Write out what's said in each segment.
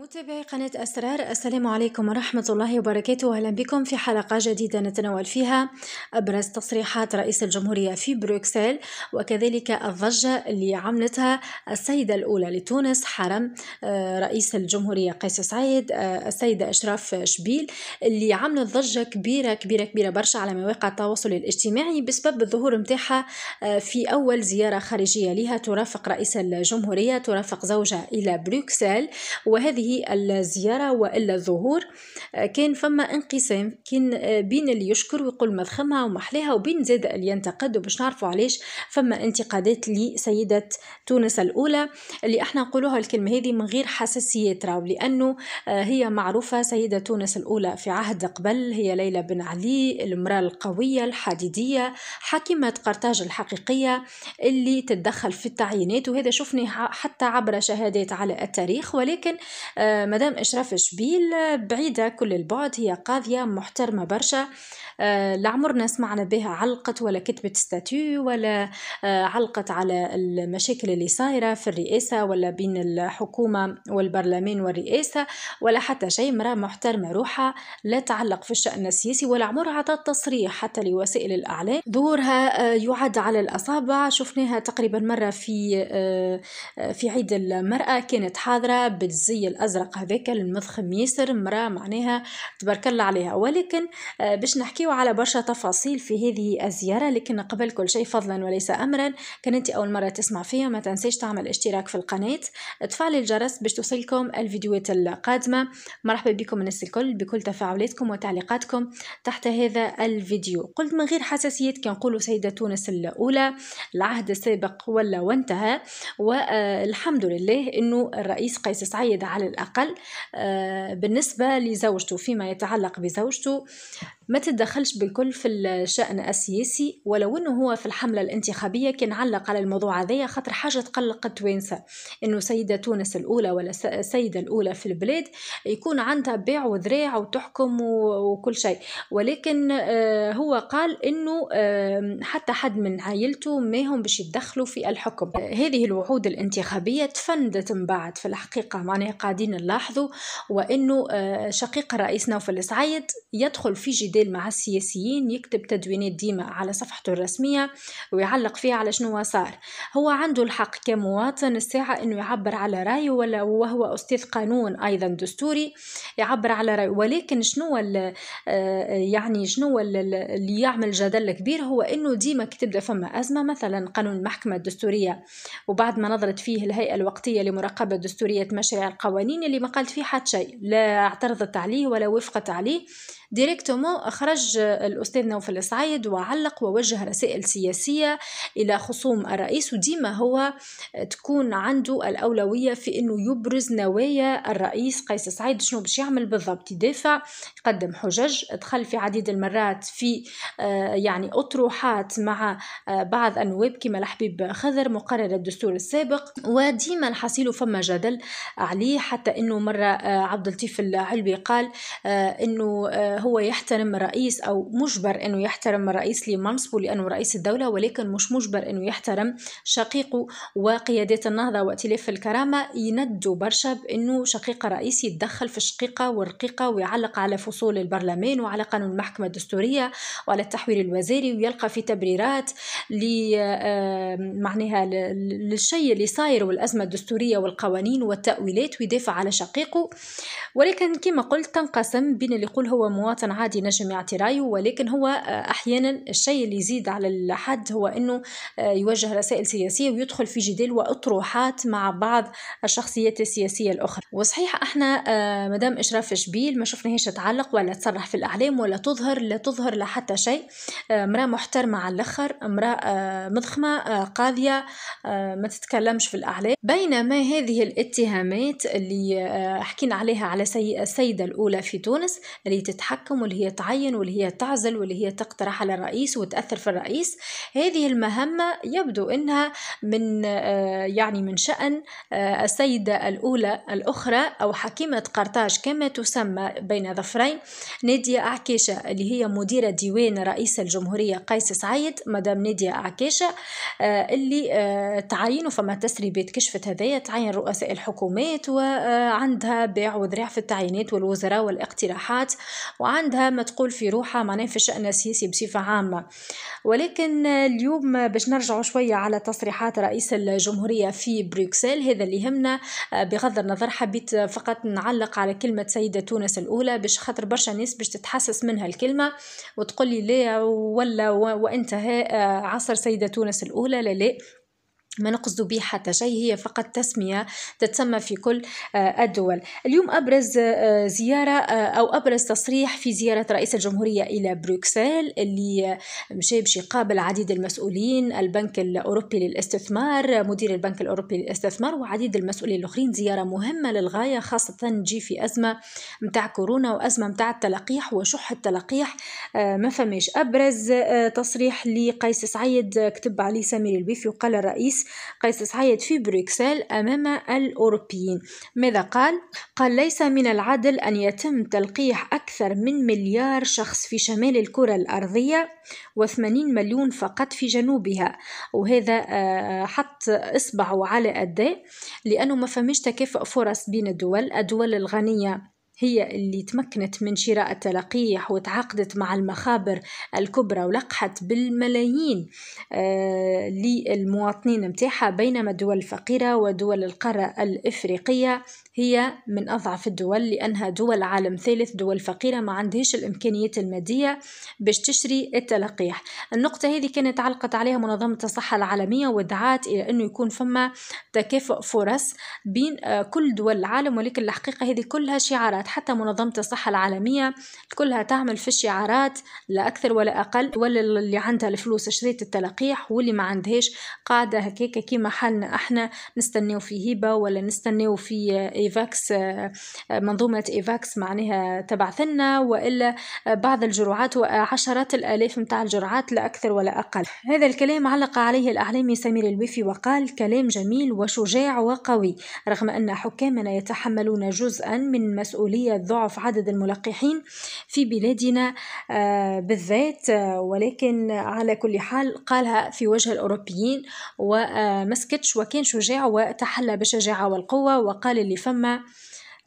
متابعي قناة أسرار السلام عليكم ورحمة الله وبركاته أهلا بكم في حلقة جديدة نتناول فيها أبرز تصريحات رئيس الجمهورية في بروكسل وكذلك الضجة اللي عملتها السيدة الأولى لتونس حرم آه، رئيس الجمهورية قيس سعيد آه، السيدة إشراف شبيل اللي عملت ضجة كبيرة كبيرة كبيرة برشا على مواقع التواصل الاجتماعي بسبب الظهور متاعها آه، في أول زيارة خارجية لها ترافق رئيس الجمهورية ترافق زوجها إلى بروكسل وهذه الزيارة وإلا الظهور آه، كان فما انقسام كان آه، بين اللي يشكر ويقول مضخمها ومحليها وبين زاد اللي ينتقد باش نعرفوا علاش فما انتقادات لسيدة تونس الأولى اللي احنا نقولوها الكلمة هذه من غير حساسيات راو لأنه آه، هي معروفة سيدة تونس الأولى في عهد قبل هي ليلى بن علي المرأة القوية الحديدية حاكمة قرطاج الحقيقية اللي تتدخل في التعيينات وهذا شفناه حتى عبر شهادات على التاريخ ولكن آه، مدام إشراف شبيل بعيدة كل البعد هي قاضية محترمة برشا آه، عمرنا سمعنا بها علقت ولا كتبت ستاتيو ولا آه، علقت على المشاكل اللي صايرة في الرئاسة ولا بين الحكومة والبرلمان والرئاسة ولا حتى شيء مرأة محترمة روحها لا تعلق في الشأن السياسي ولا عمرها عطت تصريح حتى لوسائل الإعلام ظهورها يعد على الأصابع شفناها تقريبا مرة في في عيد المرأة كانت حاضرة بتزي الأزرق الازرق هذاك المضخم ياسر مرا معناها تبارك الله عليها ولكن آه، باش نحكيو على برشا تفاصيل في هذه الزياره لكن قبل كل شيء فضلا وليس امرا كان انت اول مره تسمع فيا ما تنساش تعمل اشتراك في القناه تفعل الجرس باش توصلكم الفيديوهات القادمه مرحبا بكم الناس الكل بكل تفاعلاتكم وتعليقاتكم تحت هذا الفيديو قلت من غير حساسيات كي نقولوا سيده تونس الاولى العهد السابق ولا وانتهى والحمد آه، لله انه الرئيس قيس سعيد على الأقل الأقل آه، بالنسبة لزوجته فيما يتعلق بزوجته ما تتدخلش بالكل في الشأن السياسي ولو أنه هو في الحملة الانتخابية كان علق على الموضوع هذايا خاطر حاجة تقلق التوانسة أنه سيدة تونس الأولى ولا السيدة الأولى في البلاد يكون عندها بيع وذراع وتحكم وكل شيء ولكن آه، هو قال أنه آه، حتى حد من عائلته ما هم باش يتدخلوا في الحكم هذه الوعود الانتخابية تفندت من بعد في الحقيقة معناها قاعدين نلاحظوا وأنه آه، شقيق رئيسنا في السعيد يدخل في جدال الجدال مع السياسيين يكتب تدوينات ديما على صفحته الرسمية ويعلق فيها على شنو صار هو عنده الحق كمواطن الساعة أنه يعبر على رأيه ولا وهو أستاذ قانون أيضا دستوري يعبر على رأيه ولكن شنو آه، يعني شنو اللي يعمل جدل كبير هو أنه ديما كتبدا فما أزمة مثلا قانون المحكمة الدستورية وبعد ما نظرت فيه الهيئة الوقتية لمراقبة دستورية مشاريع القوانين اللي ما قالت فيه حد شيء لا اعترضت عليه ولا وفقت عليه ديريكتومون أخرج الأستاذ نوفل السعيد وعلق ووجه رسائل سياسية إلى خصوم الرئيس وديما هو تكون عنده الأولوية في أنه يبرز نوايا الرئيس قيس سعيد شنو باش يعمل بالضبط يدافع يقدم حجج دخل في عديد المرات في آه، يعني أطروحات مع آه، بعض النواب كما الحبيب خضر مقرر الدستور السابق وديما الحصيل فما جدل عليه حتى أنه مرة آه، عبد اللطيف العلبي قال أنه هو يحترم رئيس أو مجبر أنه يحترم الرئيس لمنصبه لأنه رئيس الدولة ولكن مش مجبر أنه يحترم شقيقه وقيادات النهضة وائتلاف الكرامة يندوا برشا بأنه شقيق الرئيس يتدخل في الشقيقة والرقيقة ويعلق على فصول البرلمان وعلى قانون المحكمة الدستورية وعلى التحويل الوزاري ويلقى في تبريرات معناها للشيء اللي صاير والأزمة الدستورية والقوانين والتأويلات ويدافع على شقيقه ولكن كما قلت تنقسم بين اللي يقول هو مواطن عادي نجم ينجم يعطي رايه ولكن هو آه، احيانا الشيء اللي يزيد على الحد هو انه آه، يوجه رسائل سياسيه ويدخل في جدال واطروحات مع بعض الشخصيات السياسيه الاخرى وصحيح احنا آه، مدام اشراف شبيل ما شفناهاش تعلق ولا تصرح في الاعلام ولا تظهر لا تظهر لا حتى شيء امراه محترمه على الاخر امراه مضخمه قاضيه ما تتكلمش في الاعلام بينما هذه الاتهامات اللي حكينا عليها على السيده الاولى في تونس اللي تتحكم واللي هي تعين واللي هي تعزل واللي هي تقترح على الرئيس وتأثر في الرئيس هذه المهمة يبدو أنها من آه، يعني من شأن آه، السيدة الأولى الأخرى أو حكيمة قرطاج كما تسمى بين ظفرين نادية عكيشة اللي هي مديرة ديوان رئيس الجمهورية قيس سعيد مدام نادية عكيشة آه، اللي تعينوا فما تسريبات كشفت هذايا تعين رؤساء الحكومات وعندها باع وذراع في التعيينات والوزراء والاقتراحات وعندها ما تقول تقول في روحه معناه في الشأن السياسي بصفة عامة ولكن اليوم باش نرجعوا شوية على تصريحات رئيس الجمهورية في بروكسل هذا اللي يهمنا بغض النظر حبيت فقط نعلق على كلمة سيدة تونس الأولى باش خاطر برشا ناس باش تتحسس منها الكلمة وتقول لي لا ولا وانتهى آه، عصر سيدة تونس الأولى لا لا ما نقصد به حتى شيء هي فقط تسمية تتسمى في كل آه، الدول اليوم أبرز آه، زيارة آه، أو أبرز تصريح في زيارة رئيس الجمهورية إلى بروكسل اللي مشى باش يقابل عديد المسؤولين البنك الأوروبي للاستثمار مدير البنك الأوروبي للاستثمار وعديد المسؤولين الآخرين زيارة مهمة للغاية خاصة جي في أزمة متاع كورونا وأزمة متاع التلقيح وشح التلقيح ما فماش أبرز تصريح لقيس سعيد كتب عليه سمير البيفي وقال الرئيس قيس حيد في بروكسل أمام الأوروبيين ماذا قال؟ قال ليس من العدل أن يتم تلقيح أكثر من مليار شخص في شمال الكرة الأرضية و80 مليون فقط في جنوبها وهذا آه، حط إصبعه على أداء لأنه ما فمش تكافؤ فرص بين الدول الدول الغنية هي اللي تمكنت من شراء التلقيح وتعاقدت مع المخابر الكبرى ولقحت بالملايين آه، للمواطنين متاعها بينما الدول الفقيرة ودول القارة الإفريقية هي من أضعف الدول لأنها دول عالم ثالث دول فقيرة ما عندهش الإمكانيات المادية باش تشري التلقيح النقطة هذه كانت علقت عليها منظمة الصحة العالمية ودعات إلى أنه يكون فما تكافؤ فرص بين آه، كل دول العالم ولكن الحقيقة هذه كلها شعارات حتى منظمة الصحة العالمية كلها تعمل في الشعارات لا أكثر ولا أقل ولا اللي عندها الفلوس شريت التلقيح واللي ما عندهاش قاعدة هكاك كيما حالنا احنا نستناو في هبة ولا نستناو في آه، إيفاكس آه، منظومة إيفاكس معناها تبعثنا وإلا آه، بعض الجرعات وعشرات آه، الآلاف متاع الجرعات لا أكثر ولا أقل هذا الكلام علق عليه الأعلامي سمير الوفي وقال كلام جميل وشجاع وقوي رغم أن حكامنا يتحملون جزءا من مسؤولية ضعف عدد الملقحين في بلادنا بالذات ولكن على كل حال قالها في وجه الأوروبيين ومسكتش وكان شجاع وتحلى بالشجاعة والقوة وقال اللي فما لما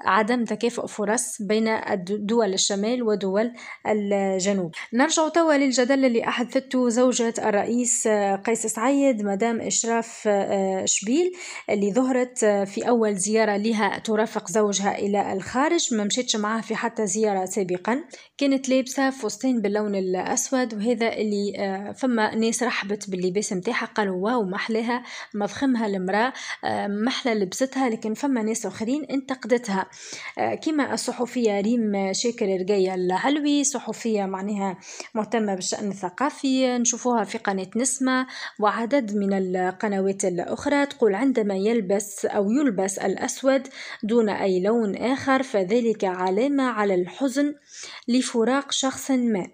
عدم تكافؤ فرص بين دول الشمال ودول الجنوب نرجع توا للجدل اللي أحدثته زوجة الرئيس قيس سعيد مدام إشراف آه، شبيل اللي ظهرت في أول زيارة لها ترافق زوجها إلى الخارج ما مشيتش معاه في حتى زيارة سابقا كانت لابسة فستان باللون الأسود وهذا اللي آه، فما ناس رحبت باللباس متاحة قالوا واو محلها مضخمها المرأة آه، محلة لبستها لكن فما ناس آخرين انتقدتها كما الصحفية ريم شاكر رقية العلوي صحفية معناها مهتمة بالشأن الثقافي نشوفوها في قناة نسمة وعدد من القنوات الأخرى تقول عندما يلبس أو يلبس الأسود دون أي لون آخر فذلك علامة على الحزن لفراق شخص ما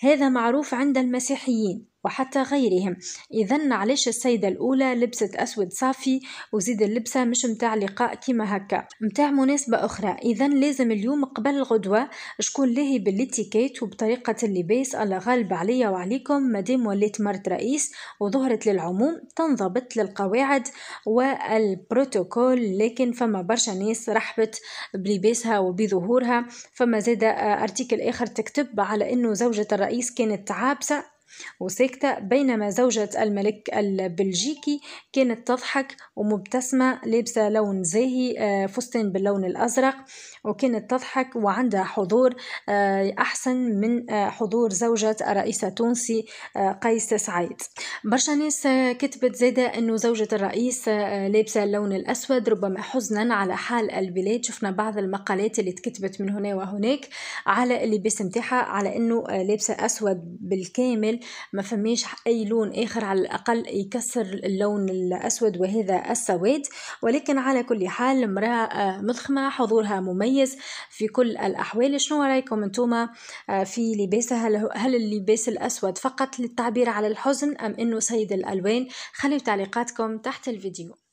هذا معروف عند المسيحيين وحتى غيرهم إذا علاش السيدة الأولى لبست أسود صافي وزيد اللبسة مش متاع لقاء كيما هكا متاع مناسبة أخرى إذا لازم اليوم قبل الغدوه شكون لاهي بالاتيكيت وبطريقة اللباس الله غالب عليا وعليكم مادام وليت مرت رئيس وظهرت للعموم تنضبط للقواعد والبروتوكول لكن فما برشا ناس رحبت بلباسها وبظهورها فما زاد ارتيكل اخر تكتب على انه زوجة الرئيس كانت عابسة وساكتة بينما زوجة الملك البلجيكي كانت تضحك ومبتسمة لابسة لون زاهي آه، فستان باللون الأزرق وكانت تضحك وعندها حضور آه، أحسن من آه، حضور زوجة الرئيس التونسي قيس سعيد برشا ناس كتبت زادة أنه زوجة الرئيس لابسة اللون الأسود ربما حزنا على حال البلاد شفنا بعض المقالات اللي تكتبت من هنا وهناك على اللباس بسمتها على أنه لابسة أسود بالكامل الليل ما فماش أي لون آخر على الأقل يكسر اللون الأسود وهذا السواد ولكن على كل حال المرأة آه، مضخمة حضورها مميز في كل الأحوال شنو رأيكم انتوما آه، في لباسها هل اللباس الأسود فقط للتعبير على الحزن أم أنه سيد الألوان خليوا تعليقاتكم تحت الفيديو